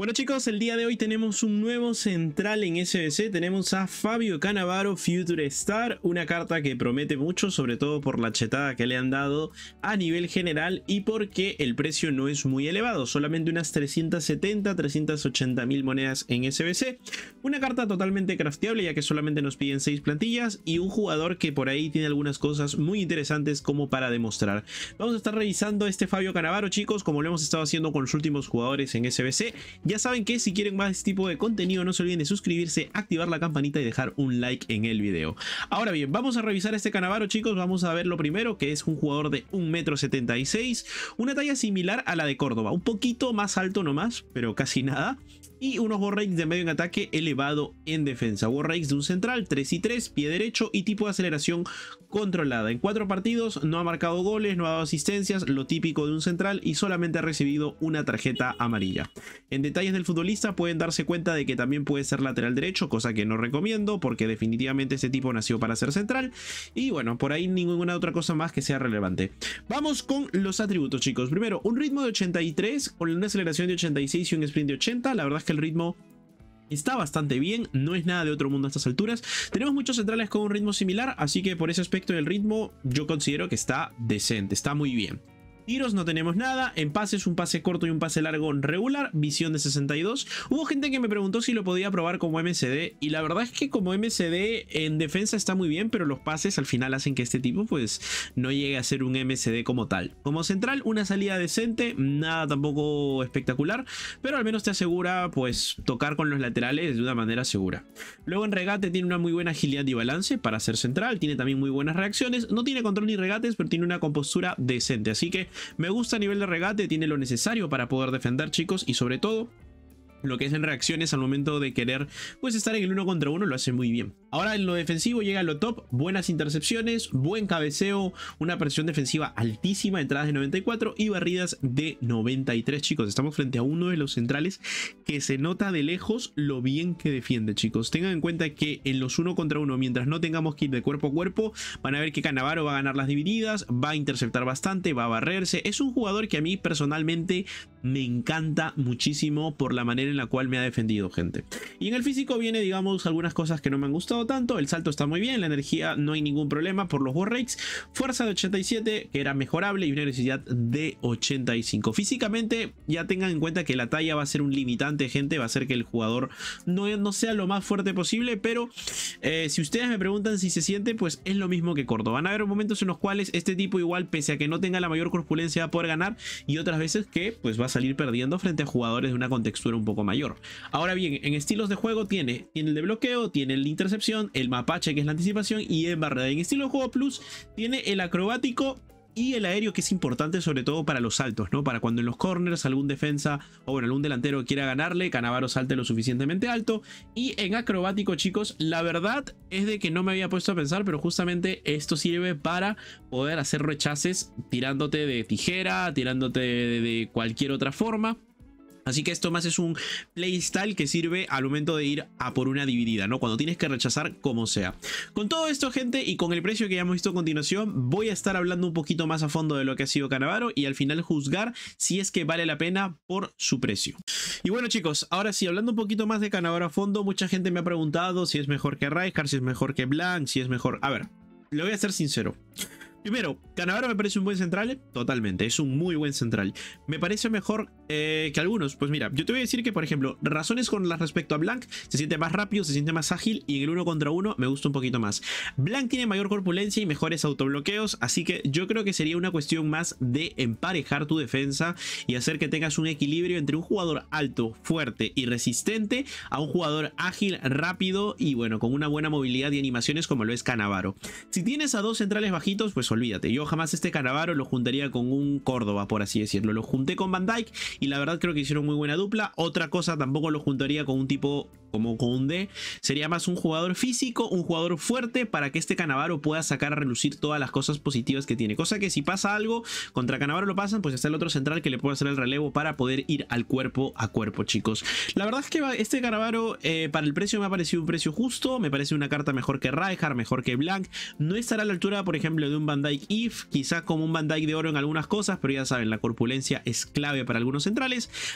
Bueno chicos, el día de hoy tenemos un nuevo central en SBC, tenemos a Fabio Canavaro Future Star, una carta que promete mucho, sobre todo por la chetada que le han dado a nivel general y porque el precio no es muy elevado, solamente unas 370, 380 mil monedas en SBC. Una carta totalmente crafteable ya que solamente nos piden 6 plantillas y un jugador que por ahí tiene algunas cosas muy interesantes como para demostrar. Vamos a estar revisando este Fabio Canavaro chicos, como lo hemos estado haciendo con los últimos jugadores en SBC ya saben que si quieren más tipo de contenido no se olviden de suscribirse, activar la campanita y dejar un like en el video. Ahora bien, vamos a revisar este Canavaro chicos, vamos a ver lo primero que es un jugador de 1,76m, una talla similar a la de Córdoba, un poquito más alto nomás, pero casi nada y unos Warrakes de medio en ataque elevado en defensa. Warrakes de un central, 3 y 3, pie derecho y tipo de aceleración controlada. En cuatro partidos no ha marcado goles, no ha dado asistencias, lo típico de un central y solamente ha recibido una tarjeta amarilla. En detalles del futbolista pueden darse cuenta de que también puede ser lateral derecho, cosa que no recomiendo porque definitivamente este tipo nació para ser central. Y bueno, por ahí ninguna otra cosa más que sea relevante. Vamos con los atributos chicos. Primero, un ritmo de 83 con una aceleración de 86 y un sprint de 80. La verdad es que el ritmo está bastante bien, no es nada de otro mundo a estas alturas. Tenemos muchos centrales con un ritmo similar, así que por ese aspecto del ritmo yo considero que está decente, está muy bien. Tiros no tenemos nada, en pases un pase corto y un pase largo regular, visión de 62. Hubo gente que me preguntó si lo podía probar como MCD y la verdad es que como MCD en defensa está muy bien, pero los pases al final hacen que este tipo pues no llegue a ser un MCD como tal. Como central una salida decente, nada tampoco espectacular, pero al menos te asegura pues tocar con los laterales de una manera segura. Luego en regate tiene una muy buena agilidad y balance para ser central, tiene también muy buenas reacciones, no tiene control ni regates, pero tiene una compostura decente, así que me gusta a nivel de regate, tiene lo necesario para poder defender chicos y sobre todo lo que es en reacciones al momento de querer pues estar en el uno contra uno lo hace muy bien. Ahora en lo defensivo llega a lo top, buenas intercepciones, buen cabeceo, una presión defensiva altísima, entradas de 94 y barridas de 93 chicos. Estamos frente a uno de los centrales que se nota de lejos lo bien que defiende chicos. Tengan en cuenta que en los uno contra uno mientras no tengamos que ir de cuerpo a cuerpo van a ver que Canavaro va a ganar las divididas, va a interceptar bastante, va a barrerse. Es un jugador que a mí personalmente me encanta muchísimo por la manera en la cual me ha defendido, gente. Y en el físico viene, digamos, algunas cosas que no me han gustado tanto. El salto está muy bien, la energía no hay ningún problema por los War Fuerza de 87, que era mejorable, y una necesidad de 85. Físicamente, ya tengan en cuenta que la talla va a ser un limitante, gente. Va a ser que el jugador no, no sea lo más fuerte posible, pero eh, si ustedes me preguntan si se siente, pues es lo mismo que corto, Van a haber momentos en los cuales este tipo igual, pese a que no tenga la mayor corpulencia, va a poder ganar. Y otras veces que, pues va a salir perdiendo frente a jugadores de una contextura un poco mayor. Ahora bien, en estilos de juego tiene, tiene el de bloqueo, tiene el de intercepción, el mapache que es la anticipación y en barra En estilo de juego plus tiene el acrobático y el aéreo que es importante sobre todo para los saltos, ¿no? Para cuando en los corners algún defensa o bueno, algún delantero quiera ganarle, Canavaro salte lo suficientemente alto. Y en acrobático, chicos, la verdad es de que no me había puesto a pensar, pero justamente esto sirve para poder hacer rechaces tirándote de tijera, tirándote de cualquier otra forma. Así que esto más es un playstyle que sirve al momento de ir a por una dividida, ¿no? Cuando tienes que rechazar como sea. Con todo esto, gente, y con el precio que ya hemos visto a continuación, voy a estar hablando un poquito más a fondo de lo que ha sido Canavaro y al final juzgar si es que vale la pena por su precio. Y bueno, chicos, ahora sí, hablando un poquito más de Canavaro a fondo, mucha gente me ha preguntado si es mejor que Raikar, si es mejor que Blanc, si es mejor... A ver, le voy a ser sincero. Primero, Canavaro me parece un buen central, totalmente, es un muy buen central. Me parece mejor eh, que algunos, pues mira, yo te voy a decir que, por ejemplo, razones con las respecto a Blank... se siente más rápido, se siente más ágil y en el uno contra uno me gusta un poquito más. Blank tiene mayor corpulencia y mejores autobloqueos, así que yo creo que sería una cuestión más de emparejar tu defensa y hacer que tengas un equilibrio entre un jugador alto, fuerte y resistente a un jugador ágil, rápido y bueno, con una buena movilidad y animaciones como lo es Canavaro. Si tienes a dos centrales bajitos, pues olvídate, yo jamás este Canavaro lo juntaría con un Córdoba, por así decirlo, lo junté con Van Dyke y la verdad creo que hicieron muy buena dupla. Otra cosa, tampoco lo juntaría con un tipo como con un D. Sería más un jugador físico, un jugador fuerte para que este Canavaro pueda sacar a relucir todas las cosas positivas que tiene. Cosa que si pasa algo, contra Canavaro lo pasan, pues está el otro central que le puede hacer el relevo para poder ir al cuerpo a cuerpo, chicos. La verdad es que este Canavaro eh, para el precio me ha parecido un precio justo. Me parece una carta mejor que Reinhardt, mejor que Blank, No estará a la altura, por ejemplo, de un Van If, quizá como un Van de oro en algunas cosas, pero ya saben, la corpulencia es clave para algunos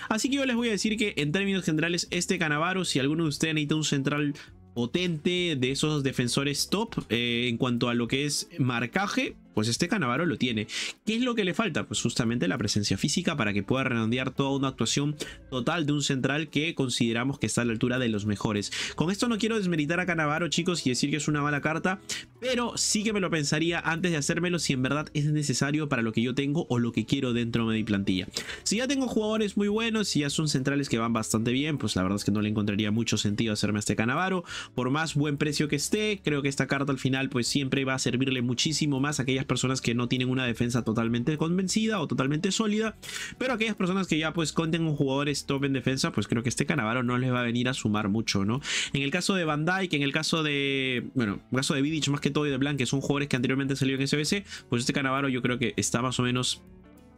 Así que yo les voy a decir que en términos generales este Canavaro, si alguno de ustedes necesita un central potente de esos defensores top eh, en cuanto a lo que es marcaje, pues este Canavaro lo tiene. ¿Qué es lo que le falta? Pues justamente la presencia física para que pueda redondear toda una actuación total de un central que consideramos que está a la altura de los mejores. Con esto no quiero desmeritar a Canavaro, chicos, y decir que es una mala carta, pero sí que me lo pensaría antes de hacérmelo si en verdad es necesario para lo que yo tengo o lo que quiero dentro de mi plantilla. Si ya tengo jugadores muy buenos, si ya son centrales que van bastante bien, pues la verdad es que no le encontraría mucho sentido hacerme a este Canavaro. Por más buen precio que esté, creo que esta carta al final pues siempre va a servirle muchísimo más a aquellas personas que no tienen una defensa totalmente convencida o totalmente sólida, pero aquellas personas que ya pues conten un jugador top en defensa, pues creo que este Canavaro no les va a venir a sumar mucho, ¿no? En el caso de Van Que en el caso de, bueno, en el caso de Vidic más que todo y de Blanc, que son jugadores que anteriormente salió en SBC, pues este Canavaro yo creo que está más o menos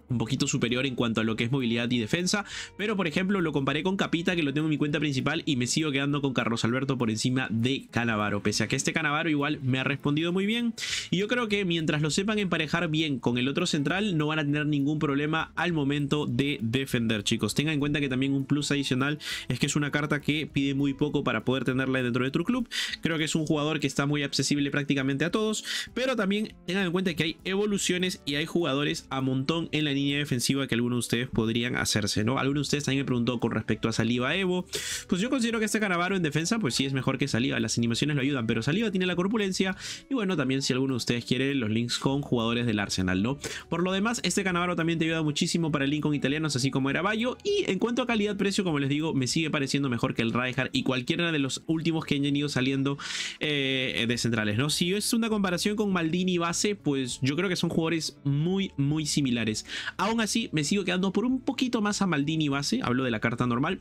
un poquito superior en cuanto a lo que es movilidad y defensa, pero por ejemplo lo comparé con Capita que lo tengo en mi cuenta principal y me sigo quedando con Carlos Alberto por encima de Canavaro, pese a que este Canavaro igual me ha respondido muy bien y yo creo que mientras lo sepan emparejar bien con el otro central no van a tener ningún problema al momento de defender chicos, tengan en cuenta que también un plus adicional es que es una carta que pide muy poco para poder tenerla dentro de tu club, creo que es un jugador que está muy accesible prácticamente a todos, pero también tengan en cuenta que hay evoluciones y hay jugadores a montón en la línea defensiva que algunos de ustedes podrían hacerse, ¿no? Algunos de ustedes también me preguntó con respecto a Saliva Evo. Pues yo considero que este Canavaro en defensa, pues sí es mejor que Saliva. Las animaciones lo ayudan, pero Saliva tiene la corpulencia. Y bueno, también si alguno de ustedes quiere los links con jugadores del Arsenal, ¿no? Por lo demás, este Canavaro también te ayuda muchísimo para el link con italianos, así como era Bayo. Y en cuanto a calidad-precio, como les digo, me sigue pareciendo mejor que el Rijkaard y cualquiera de los últimos que han ido saliendo eh, de centrales, ¿no? Si es una comparación con Maldini base, pues yo creo que son jugadores muy, muy similares. Aún así, me sigo quedando por un poquito más a Maldini base, hablo de la carta normal,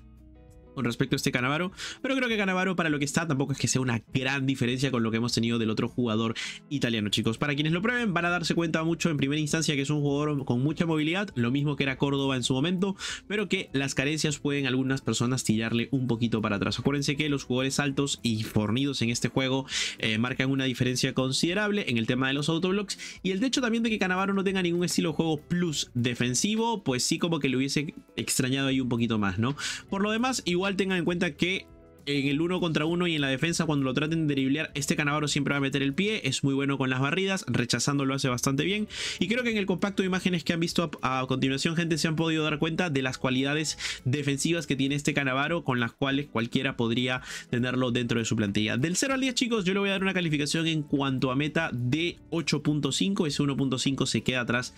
con respecto a este Canavaro, pero creo que Canavaro para lo que está tampoco es que sea una gran diferencia con lo que hemos tenido del otro jugador italiano, chicos. Para quienes lo prueben van a darse cuenta mucho en primera instancia que es un jugador con mucha movilidad, lo mismo que era Córdoba en su momento, pero que las carencias pueden algunas personas tirarle un poquito para atrás. Acuérdense que los jugadores altos y fornidos en este juego eh, marcan una diferencia considerable en el tema de los autoblocks y el hecho también de que Canavaro no tenga ningún estilo de juego plus defensivo, pues sí como que le hubiese extrañado ahí un poquito más, ¿no? Por lo demás, igual igual tengan en cuenta que en el uno contra uno y en la defensa cuando lo traten de driblear, este Canavaro siempre va a meter el pie, es muy bueno con las barridas, rechazando lo hace bastante bien y creo que en el compacto de imágenes que han visto a, continuación gente se han podido dar cuenta de las cualidades defensivas que tiene este Canavaro con las cuales cualquiera podría tenerlo dentro de su plantilla. Del 0 al 10 chicos yo le voy a dar una calificación en cuanto a meta de 8.5, ese 1.5 se queda atrás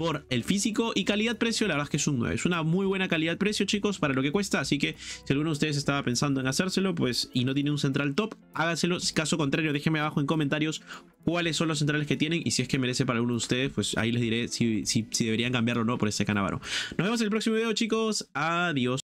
por el físico y calidad-precio, la verdad es que es un 9. Es una muy buena calidad-precio, chicos, para lo que cuesta. Así que si alguno de ustedes estaba pensando en hacérselo pues y no tiene un central top, hágaselo. Caso contrario, déjenme abajo en comentarios cuáles son los centrales que tienen y si es que merece para alguno de ustedes, pues ahí les diré si, si, deberían cambiarlo o no por ese canavaro. Nos vemos en el próximo video, chicos. Adiós.